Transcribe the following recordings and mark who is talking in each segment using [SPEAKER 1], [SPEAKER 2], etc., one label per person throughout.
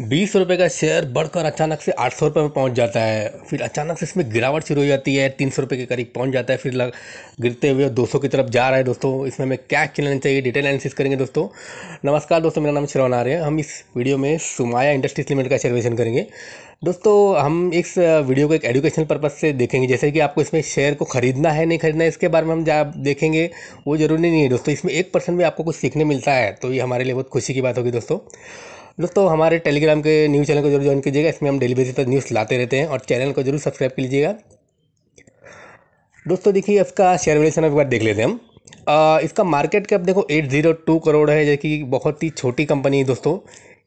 [SPEAKER 1] बीस रुपये का शेयर बढ़कर अचानक से आठ सौ रुपये में पहुंच जाता है फिर अचानक से इसमें गिरावट शुरू हो जाती है तीन सौ रुपये के करीब पहुंच जाता है फिर लग गिरते हुए दो सौ की तरफ जा रहा है दोस्तों इसमें हमें क्या एक्शन लेना चाहिए डिटेल एनालिसिस करेंगे दोस्तों नमस्कार दोस्तों मेरा नाम श्रवण आर्य हम इस वीडियो में सुमाया इंडस्ट्रीज लिमिटेड का शेयर करेंगे दोस्तों हम इस वीडियो को एक एजुकेशनल पर्पज़ से देखेंगे जैसे कि आपको इसमें शेयर को खरीदना है नहीं खरीदना है इसके बारे में हम जब देखेंगे वो ज़रूरी नहीं है दोस्तों इसमें एक परसेंट भी आपको कुछ सीखने मिलता है तो ये हमारे लिए बहुत खुशी की बात होगी दोस्तों दोस्तों हमारे टेलीग्राम के न्यूज़ चैनल को जरूर ज्वाइन कीजिएगा इसमें हम डेली बेसिस पर न्यूज़ लाते रहते हैं और चैनल को जरूर सब्सक्राइब कर लीजिएगा दोस्तों देखिए इसका शेयर वैल्यूशन एक बार देख लेते हैं हम आ, इसका मार्केट कैप देखो एट जीरो टू करोड़ है जो कि बहुत ही छोटी कंपनी है दोस्तों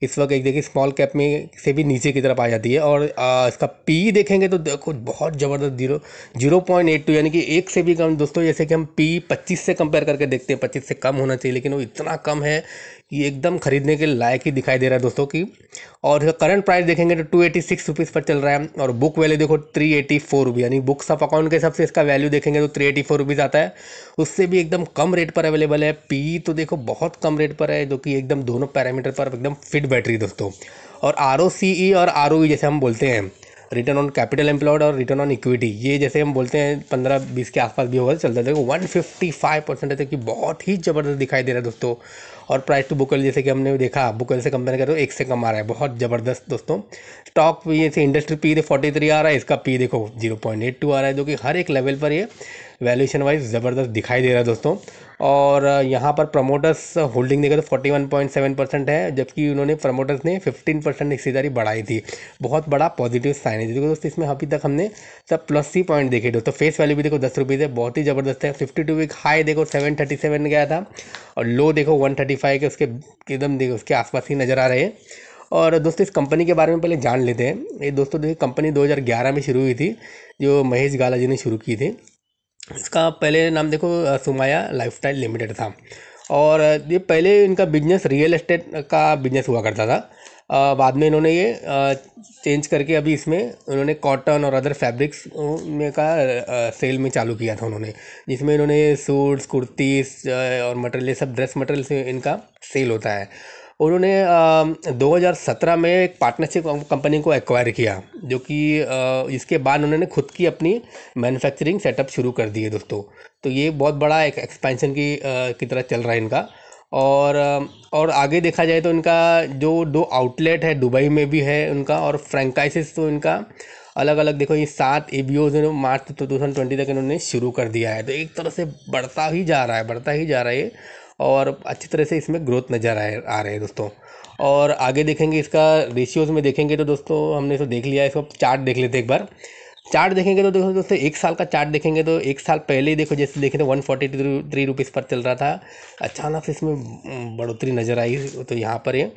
[SPEAKER 1] इस वक्त एक देखिए स्मॉल कैप में से भी नीचे की तरफ आ जाती है और आ, इसका पी देखेंगे तो देखो बहुत ज़बरदस्त zero zero point eight two यानी कि एक से भी कम दोस्तों जैसे कि हम पी पच्चीस से कंपेयर करके देखते हैं पच्चीस से कम होना चाहिए लेकिन वो इतना कम है ये एकदम ख़रीदने के लायक ही दिखाई दे रहा है दोस्तों की और इसका करंट प्राइस देखेंगे तो टू एटी सिक्स रुपीज़ पर चल रहा है और बुक वैल्यू देखो थ्री एटी फोर रुपी यानी बुक्स ऑफ अकाउंट के हिसाब से इसका वैल्यू देखेंगे तो थ्री एटी फोर रुपीज़ आता है उससे भी एकदम कम रेट पर अवेलेबल है पी तो देखो बहुत कम रेट पर है जो कि एकदम दोनों पैरामीटर पर एकदम फिट बैटरी दोस्तों और आर ओ सी ई और आर ओ e जैसे हम बोलते हैं रिटर्न ऑन कैपिटल एम्प्लॉयड और रिटर्न ऑन इक्विटी ये जैसे हम बोलते हैं पंद्रह बीस के आसपास भी होगा तो चलता था वन फिफ्टी फाइव परसेंट है तो कि बहुत ही ज़बरदस्त दिखाई दे रहा है दोस्तों और प्राइस टू बुकल जैसे कि हमने देखा बुकल से कंपेयर करो एक से कम आ रहा है बहुत ज़बरदस्त दोस्तों स्टॉक ये से इंडस्ट्री पी फोर्टी थ्री आ रहा है इसका पी देखो जीरो पॉइंट एट टू आ रहा है जो कि हर एक लेवल पर ये वैल्यूशन वाइज ज़बरदस्त दिखाई दे रहा है दोस्तों और यहाँ पर प्रमोटर्स होल्डिंग देखा तो forty one point seven percent है जबकि उन्होंने प्रमोटर्स ने फिफ्टीन परसेंट हिस्सेदारी बढ़ाई थी बहुत बड़ा पॉजिटिव साइन है देखो दोस्तों इसमें अभी तक हमने सब प्लस सी पॉइंट देखे दोस्तों फेस वैल्यू भी देखो दस रुपीज़ है बहुत ही ज़बरदस्त है फिफ्टी टू वीक हाई देखो सेवन थर्टी सेवन गया था और लो देखो वन थर्टी फाइव के उसके एकदम देखो उसके आसपास ही नज़र आ रहे हैं और दोस्तों इस कंपनी के बारे में पहले जान लेते हैं ये दोस्तों देखिए कंपनी 2011 में शुरू हुई थी जो महेश गाला जी ने शुरू की थी इसका पहले नाम देखो सुमाया लाइफस्टाइल लिमिटेड था और ये पहले इनका बिजनेस रियल एस्टेट का बिजनेस हुआ करता था बाद में इन्होंने ये चेंज करके अभी इसमें उन्होंने कॉटन और अदर फैब्रिक्स में का सेल में चालू किया था उन्होंने जिसमें इन्होंने सूट्स कुर्तीस और मटेरियल सब ड्रेस मटेरियल से इनका सेल होता है उन्होंने 2017 में एक पार्टनरशिप कंपनी को एक्वायर किया जो कि इसके बाद उन्होंने खुद की अपनी मैन्युफैक्चरिंग सेटअप शुरू कर दी है दोस्तों तो ये बहुत बड़ा एक एक्सपेंशन की की तरह चल रहा है इनका और और आगे देखा जाए तो इनका जो दो आउटलेट है दुबई में भी है उनका और फ्रेंकाइसिस तो इनका अलग अलग देखो ये सात ए बी ओज मार्च टू थाउजेंड ट्वेंटी तक इन्होंने शुरू कर दिया है तो एक तरह से बढ़ता ही जा रहा है बढ़ता ही जा रहा है और अच्छी तरह से इसमें ग्रोथ नज़र आए आ रहे हैं दोस्तों और आगे देखेंगे इसका रेशियोज़ में देखेंगे तो दोस्तों हमने इसको तो देख लिया है इसको चार्ट देख लेते एक बार चार्ट देखेंगे तो देखो दोस्तों एक साल का चार्ट देखेंगे तो एक साल पहले ही देखो जैसे देखें तो वन फोर्टी थ्री रुपीज़ पर चल रहा था अचानक से इसमें हम्म, बढ़ोतरी नज़र आई तो यहाँ पर ये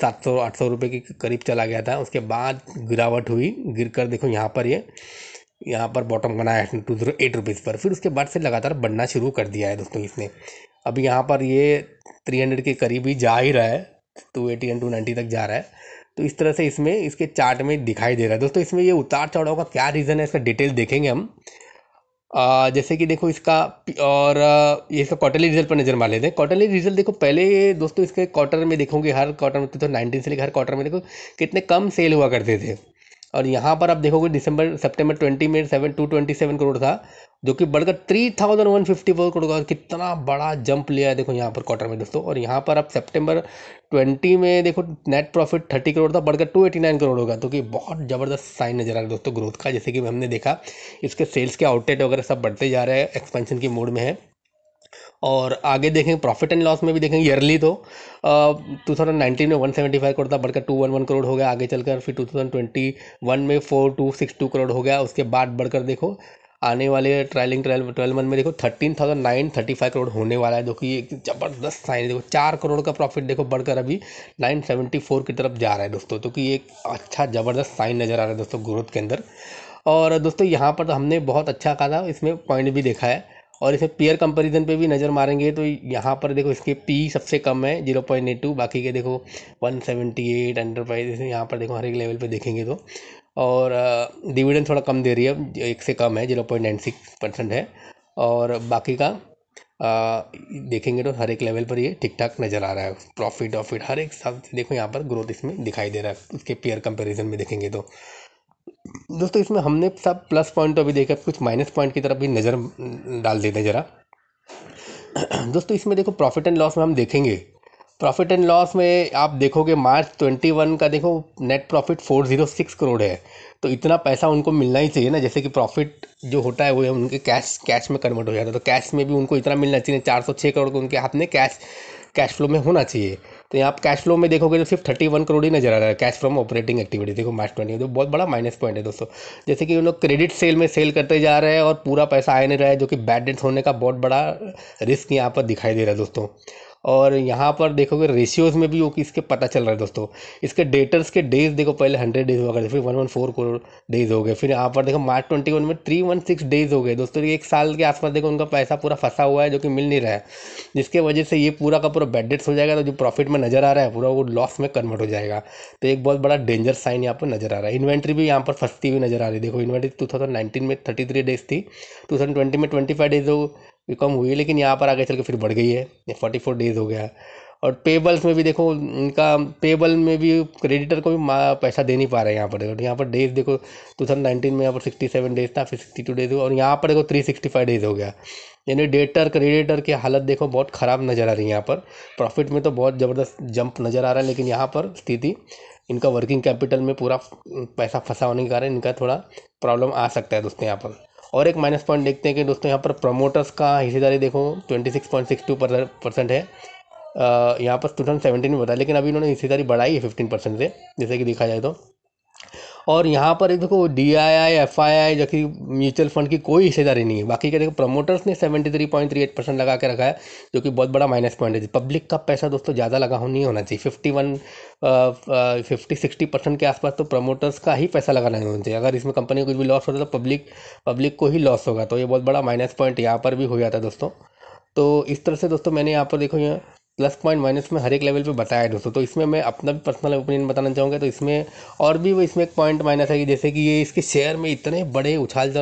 [SPEAKER 1] सात सौ आठ सौ रुपये के करीब चला गया था उसके बाद गिरावट हुई गिर कर देखो यहाँ पर ये यहाँ पर बॉटम बनाया टू जीरो एट रुपीज़ पर फिर उसके बाद से लगातार बढ़ना शुरू कर दिया है दोस्तों इसने अब यहाँ पर ये थ्री हंड्रेड के करीब ही जा ही रहा है two eighty and two ninety तक जा रहा है तो इस तरह से इसमें इसके चार्ट में दिखाई दे रहा है दोस्तों इसमें ये उतार चढ़ाव का क्या रीज़न है इसका डिटेल देखेंगे हम आ, जैसे कि देखो इसका और ये इसका क्वार्टरली रिजल्ट पर नज़र मार लेते हैं क्वार्टरली रिजल्ट देखो पहले दोस्तों इसके क्वार्टर में देखोगे हर क्वार्टर में तो नाइनटीन से लेकर हर क्वार्टर में देखो कितने कम सेल हुआ करते थे और यहाँ पर आप देखोगे दिसंबर सितंबर 20 में seven two twenty seven crore था जो कि बढ़कर three thousand one fifty four crore का कितना बड़ा जंप लिया है देखो यहाँ पर क्वार्टर में दोस्तों और यहाँ पर अब सितंबर 20 में देखो नेट प्रॉफिट थर्टी करोड़ था बढ़कर टू एटी नाइन करोड़ होगा तो कि बहुत ज़बरदस्त साइन नज़र आ रहा है दोस्तों ग्रोथ का जैसे कि हमने देखा इसके सेल्स के आउटलेट वगैरह सब बढ़ते जा रहे हैं एक्सपेंशन के मोड में है और आगे देखें प्रॉफिट एंड लॉस में भी देखेंगे ईयरली तो टू थाउजेंड नाइनटीन में वन सेवेंटी फाइव करोड़ था बढ़कर टू वन वन करोड़ हो गया आगे चलकर फिर टू थाउजेंड ट्वेंटी वन में four two six two crore हो गया उसके बाद बढ़कर देखो आने वाले ट्रायलिंग ट्रायल ट्वेल्व मंथ में देखो thirteen thousand nine thirty five crore होने वाला है जो कि एक ज़बरदस्त साइन है देखो चार करोड़ का प्रॉफिट देखो बढ़कर अभी नाइन सेवेंटी फोर की तरफ जा रहा है दोस्तों तो कि एक अच्छा ज़बरदस्त साइन नज़र आ रहा है दोस्तों ग्रोथ के अंदर और दोस्तों यहाँ पर तो हमने बहुत अच्छा कहा था इसमें पॉइंट भी देखा है और इसे पेयर कंपैरिजन पे भी नज़र मारेंगे तो यहाँ पर देखो इसके पी सबसे कम है जीरो पॉइंट एट टू बाकी के देखो वन सेवेंटी एट एंटरप्राइज यहाँ पर देखो हर एक लेवल पे देखेंगे तो और डिविडेंड थोड़ा कम दे रही है एक से कम है zero point nine six percent है और बाकी का आ, देखेंगे तो हर एक लेवल पर ये ठीक ठाक नज़र आ रहा है प्रॉफिट ऑफिट हर एक साथ देखो यहाँ पर ग्रोथ इसमें दिखाई दे रहा है उसके पेयर कंपेरिजन में देखेंगे तो दोस्तों इसमें हमने सब प्लस पॉइंट तो अभी देखा कुछ माइनस पॉइंट की तरफ भी नज़र डाल देते हैं ज़रा दोस्तों इसमें देखो प्रॉफिट एंड लॉस में हम देखेंगे प्रॉफिट एंड लॉस में आप देखोगे मार्च ट्वेंटी वन का देखो net profit four zero six crore है तो इतना पैसा उनको मिलना ही चाहिए ना जैसे कि प्रॉफिट जो होता है वो उनके कैश कैश में कन्वर्ट हो जाता है तो कैश में भी उनको इतना मिलना चाहिए चार सौ छः करोड़ को उनके हाथ में कैश कैश फ्लो में होना चाहिए तो यहाँ आप कैश फ्लो में देखोगे तो सिर्फ थर्टी वन करोड़ ही नजर आ रहा है कैश फ्रॉम ऑपरेटिंग एक्टिविटी देखो मार्च ट्वेंटी तो बहुत बड़ा माइनस पॉइंट है दोस्तों जैसे कि उन लोग क्रेडिट सेल में सेल करते जा रहे हैं और पूरा पैसा आ नहीं रहा है जो कि बैड डेट होने का बहुत बड़ा रिस्क यहाँ पर दिखाई दे रहा है दोस्तों और यहाँ पर देखोगे रेशियोज़ में भी वो इसके पता चल रहा है दोस्तों इसके डेटर्स के डेज़ देखो पहले हंड्रेड डेज़ हुआ करते फिर one one four crore days हो गए फिर यहाँ पर देखो मार्च ट्वेंटी वन में थ्री वन सिक्स डेज़ हो गए दोस्तों एक साल के आसपास देखो उनका पैसा पूरा फंसा हुआ है जो कि मिल नहीं रहा है जिसके वजह से ये पूरा का पूरा बेडेट्स हो जाएगा तो जो प्रॉफिट में नज़र आ रहा है पूरा वो लॉस में कन्वर्ट हो जाएगा तो एक बहुत बड़ा डेंजर साइन यहाँ पर नज़र आ रहा है इन्वेंट्री भी यहाँ पर फंसती हुई नज़र आ रही है देखो इन्वेंट्री टू नाइनटीन में थर्टी थ्री डेज़ थी टू ट्वेंटी में ट्वेंटी फाइव डेज़ हो भी कम हुई है लेकिन यहाँ पर आगे चल के फिर बढ़ गई है ये फोर्टी फोर डेज़ हो गया और पेबल्स में भी देखो इनका पेबल में भी क्रेडिटर को भी पैसा दे नहीं पा रहा है यहाँ पर देखो यहाँ पर डेज़ देखो टू थाउजेंड नाइनटीन में यहाँ पर सिक्सटी सेवन डेज़ था फिर सिक्सटी टू डेज़ और यहाँ पर देखो थ्री सिक्सटी फाइव डेज़ हो गया यानी डेटर क्रेडिटर की हालत देखो बहुत ख़राब नज़र आ रही है यहाँ पर प्रॉफिट में तो बहुत ज़बरदस्त जंप नज़र आ रहा है लेकिन यहाँ पर स्थिति इनका वर्किंग कैपिटल में पूरा पैसा फंसा होने के कारण इनका थोड़ा प्रॉब्लम आ सकता है दोस्तों यहाँ पर और एक माइनस पॉइंट देखते हैं कि दोस्तों यहाँ पर प्रमोटर्स का हिस्सेदारी देखो twenty six point six two percent है यहाँ पर टू थाउजेंड सेवेंटीन में बताया लेकिन अभी इन्होंने हिस्सेदारी बढ़ाई है फिफ्टीन परसेंट से जैसे कि देखा जाए तो और यहाँ पर देखो D I I F I आई जो कि म्यूचुअल फंड की कोई हिस्सेदारी नहीं है बाकी क्या देखो प्रमोटर्स ने seventy three point three eight percent लगा के रखा है जो कि बहुत बड़ा माइनस पॉइंट है पब्लिक का पैसा दोस्तों ज़्यादा लगा हो नहीं होना चाहिए fifty one fifty sixty percent के आसपास तो प्रमोटर्स का ही पैसा लगाना होना चाहिए अगर इसमें कंपनी को कुछ भी लॉस होता तो पब्लिक पब्लिक को ही लॉस होगा तो ये बहुत बड़ा माइनस पॉइंट यहाँ पर भी हो जाता है दोस्तों तो इस तरह से दोस्तों मैंने यहाँ पर देखो यहाँ प्लस पॉइंट माइनस में हर एक लेवल पे बताया है दोस्तों तो इसमें मैं अपना भी पर्सनल ओपिनियन बताना चाहूँगा तो इसमें और भी वो इसमें एक पॉइंट माइनस है कि जैसे कि ये इसके शेयर में इतने बड़े उछाल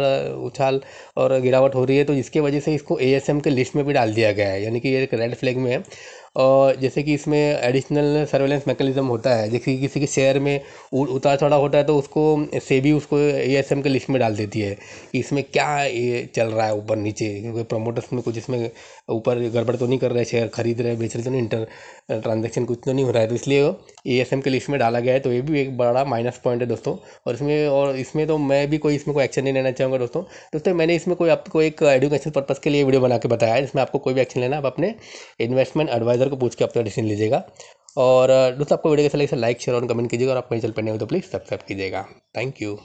[SPEAKER 1] उछाल और गिरावट हो रही है तो इसके वजह से इसको ए के लिस्ट में भी डाल दिया गया है यानी कि ये एक रेड फ्लैग में है और जैसे कि इसमें एडिशनल सर्वेलेंस मैकेनिज्म होता है जैसे कि किसी के शेयर में उतार चढ़ाव होता है तो उसको सेबी उसको ए के लिस्ट में डाल देती है कि इसमें क्या ये चल रहा है ऊपर नीचे क्योंकि प्रमोटर्स में कुछ इसमें ऊपर गड़बड़ तो नहीं कर रहे शेयर खरीद रहे बेच रहे तो नहीं इंटर ट्रांजेक्शन कुछ तो नहीं हो रहा है तो इसलिए ए के लिस्ट में डाला गया है तो ये भी एक बड़ा माइनस पॉइंट है दोस्तों और इसमें और इसमें तो मैं भी कोई इसमें कोई एक्शन नहीं लेना चाहूँगा दोस्तों दोस्तों मैंने इसमें कोई आपको एक एडुकेशन पर्पज़ के लिए वीडियो बना के बताया है आपको कोई भी एक्शन लेना आप अपने इन्वेस्टमेंट एडवाइज़र सर को पूछ के अपना डिसीजन लीजिएगा और दोस्तों आपको वीडियो कैसा लगे लाइक शेयर और कमेंट कीजिएगा और आप मेरे चैनल पर नए हो तो प्लीज़ सब्सक्राइब कीजिएगा थैंक यू